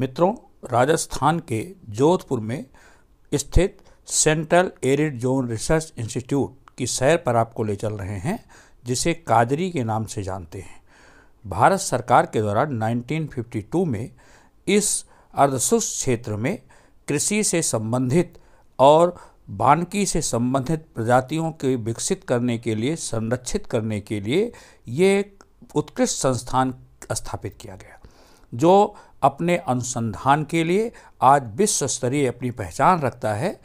मित्रों राजस्थान के जोधपुर में स्थित central arid zone research institute की सैर पर आपको ले चल रहे हैं जिसे कादरी के नाम से जानते हैं भारत सरकार के द्वारा 1952 में इस अर्धशुष्क क्षेत्र में कृषि से संबंधित और बानकी से संबंधित प्रजातियों के विकसित करने के लिए संरक्षित करने के लिए ये एक उत्कृष्ट संस्थान स्थापित किया गया जो अपने अनुसंधान के लिए आज विश्व स्तरीय अपनी पहचान रखता है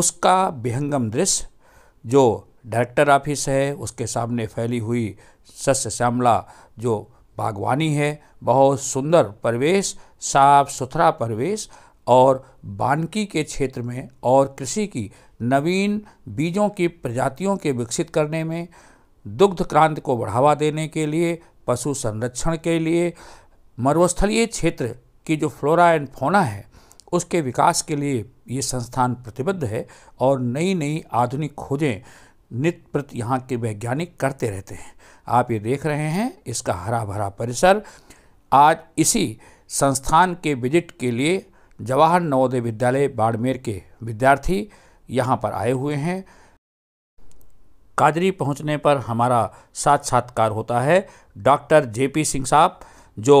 उसका विहंगम दृश्य जो डायरेक्टर ऑफिस है उसके सामने फैली हुई सस्य श्यामला जो बागवानी है बहुत सुंदर परिवेश साफ सुथरा परिवेश और बानकी के क्षेत्र में और कृषि की नवीन बीजों की प्रजातियों के विकसित करने में दुग्ध क्रांति को बढ़ावा देने के लिए पशु संरक्षण के लिए मरुस्थलीय क्षेत्र की जो फ्लोरा एंड फोना है उसके विकास के लिए ये संस्थान प्रतिबद्ध है और नई नई आधुनिक खोजें नित प्रति यहाँ के वैज्ञानिक करते रहते हैं आप ये देख रहे हैं इसका हरा भरा परिसर आज इसी संस्थान के विजिट के लिए जवाहर नवोदय विद्यालय बाड़मेर के विद्यार्थी यहाँ पर आए हुए हैं काजरी पहुँचने पर हमारा साक्षात्कार होता है डॉक्टर जे पी सिंह साहब जो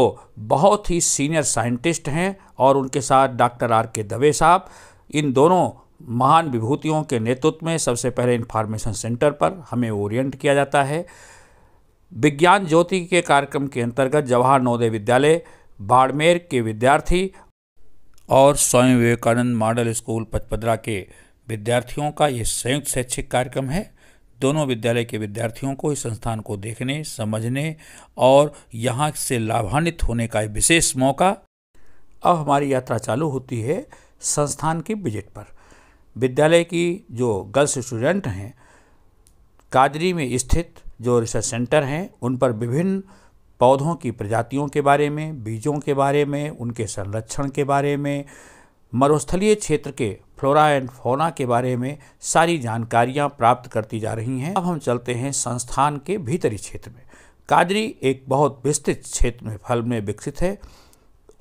बहुत ही सीनियर साइंटिस्ट हैं और उनके साथ डॉक्टर आर के दवे साहब इन दोनों महान विभूतियों के नेतृत्व में सबसे पहले इन्फॉर्मेशन सेंटर पर हमें ओरिएंट किया जाता है विज्ञान ज्योति के कार्यक्रम के अंतर्गत जवाहर नवोदय विद्यालय बाड़मेर के विद्यार्थी और स्वामी विवेकानंद मॉडल स्कूल पचपदरा के विद्यार्थियों का ये संयुक्त शैक्षिक कार्यक्रम है दोनों विद्यालय के विद्यार्थियों को इस संस्थान को देखने समझने और यहाँ से लाभान्वित होने का एक विशेष मौका अब हमारी यात्रा चालू होती है संस्थान की विजिट पर विद्यालय की जो गर्ल्स स्टूडेंट हैं कादरी में स्थित जो रिसर्च सेंटर हैं उन पर विभिन्न पौधों की प्रजातियों के बारे में बीजों के बारे में उनके संरक्षण के बारे में मरुस्थलीय क्षेत्र के फ्लोरा एंड फोना के बारे में सारी जानकारियां प्राप्त करती जा रही हैं अब हम चलते हैं संस्थान के भीतरी क्षेत्र में कादरी एक बहुत विस्तृत क्षेत्र में फल में विकसित है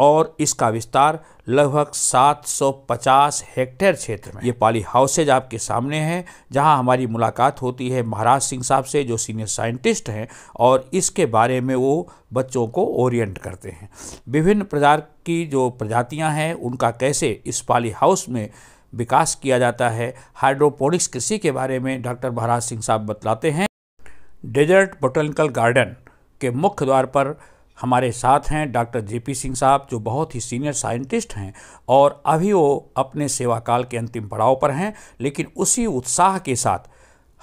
और इसका विस्तार लगभग 750 हेक्टेयर क्षेत्र में ये पाली हाउसेज आपके सामने हैं जहां हमारी मुलाकात होती है महाराज सिंह साहब से जो सीनियर साइंटिस्ट हैं और इसके बारे में वो बच्चों को ओरिएंट करते हैं विभिन्न प्रकार की जो प्रजातियां हैं उनका कैसे इस पाली हाउस में विकास किया जाता है हाइड्रोपोनिक्स कृषि के बारे में डॉक्टर महाराज सिंह साहब बतलाते हैं डेजर्ट बोटनिकल गार्डन के मुख्य द्वार पर हमारे साथ हैं डॉक्टर जेपी सिंह साहब जो बहुत ही सीनियर साइंटिस्ट हैं और अभी वो अपने सेवाकाल के अंतिम पड़ाव पर हैं लेकिन उसी उत्साह के साथ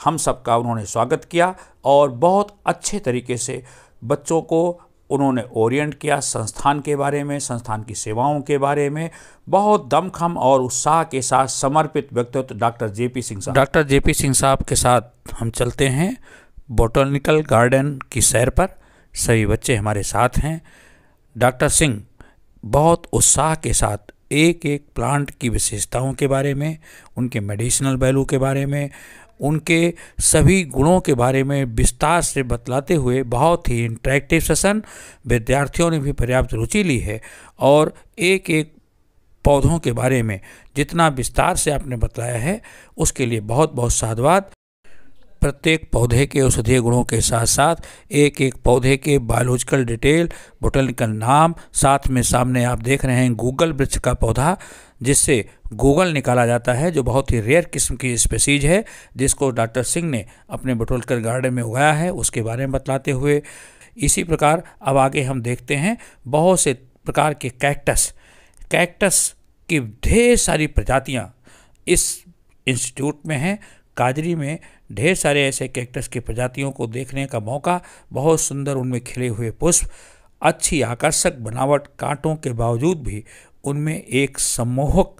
हम सबका उन्होंने स्वागत किया और बहुत अच्छे तरीके से बच्चों को उन्होंने ओरिएंट किया संस्थान के बारे में संस्थान की सेवाओं के बारे में बहुत दमखम और उत्साह के साथ समर्पित व्यक्तित्व डॉक्टर जे पी सिंह साहब डॉक्टर जे पी सिंह साहब के साथ हम चलते हैं बोटनिकल गार्डन की सैर पर सभी बच्चे हमारे साथ हैं डॉक्टर सिंह बहुत उत्साह के साथ एक एक प्लांट की विशेषताओं के बारे में उनके मेडिसिनल वैल्यू के बारे में उनके सभी गुणों के बारे में विस्तार से बतलाते हुए बहुत ही इंटरेक्टिव सेशन विद्यार्थियों ने भी पर्याप्त रुचि ली है और एक एक पौधों के बारे में जितना विस्तार से आपने बतलाया है उसके लिए बहुत बहुत साधुवाद प्रत्येक पौधे के औषधीय गुणों के साथ साथ एक एक पौधे के बायोलॉजिकल डिटेल बोटनिकल नाम साथ में सामने आप देख रहे हैं गूगल वृक्ष का पौधा जिससे गूगल निकाला जाता है जो बहुत ही रेयर किस्म की स्पेसीज है जिसको डॉक्टर सिंह ने अपने बटोलकर गार्डन में उगाया है उसके बारे में बतलाते हुए इसी प्रकार अब आगे हम देखते हैं बहुत से प्रकार के कैक्टस कैक्टस की ढेर सारी प्रजातियाँ इस इंस्टीट्यूट में हैं काजरी में ढेर सारे ऐसे कैक्टस की प्रजातियों को देखने का मौका बहुत सुंदर उनमें खिले हुए पुष्प अच्छी आकर्षक बनावट कांटों के बावजूद भी उनमें एक सम्मोहक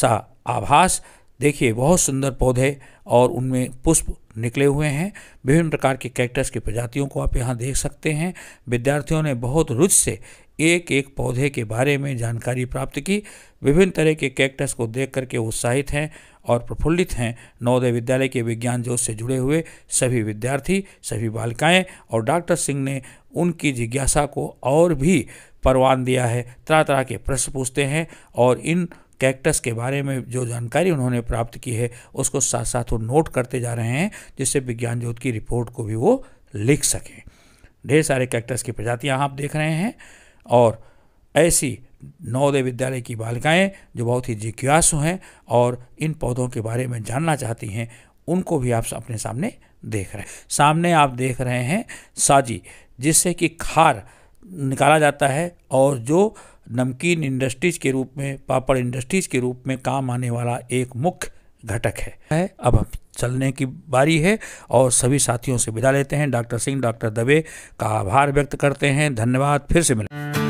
सा आभास देखिए बहुत सुंदर पौधे और उनमें पुष्प निकले हुए हैं विभिन्न प्रकार के कैक्टस की प्रजातियों को आप यहाँ देख सकते हैं विद्यार्थियों ने बहुत रुचि से एक एक पौधे के बारे में जानकारी प्राप्त की विभिन्न तरह के कैक्टस को देख करके उत्साहित हैं और प्रफुल्लित हैं नवोदय विद्यालय के विज्ञान जोश से जुड़े हुए सभी विद्यार्थी सभी बालिकाएं और डॉक्टर सिंह ने उनकी जिज्ञासा को और भी परवान दिया है तरह तरह के प्रश्न पूछते हैं और इन कैक्टस के बारे में जो जानकारी उन्होंने प्राप्त की है उसको साथ साथ वो नोट करते जा रहे हैं जिससे विज्ञान ज्योत की रिपोर्ट को भी वो लिख सकें ढेर सारे कैक्टस की प्रजातियाँ आप देख रहे हैं और ऐसी नवोदय विद्यालय की बालिकाएं जो बहुत ही जिज्ञासु हैं और इन पौधों के बारे में जानना चाहती हैं उनको भी आप अपने सामने देख रहे हैं सामने आप देख रहे हैं साजी जिससे कि खार निकाला जाता है और जो नमकीन इंडस्ट्रीज के रूप में पापड़ इंडस्ट्रीज के रूप में काम आने वाला एक मुख्य घटक है अब हम चलने की बारी है और सभी साथियों से विदा लेते हैं डॉक्टर सिंह डॉक्टर दवे का आभार व्यक्त करते हैं धन्यवाद फिर से मिलेंगे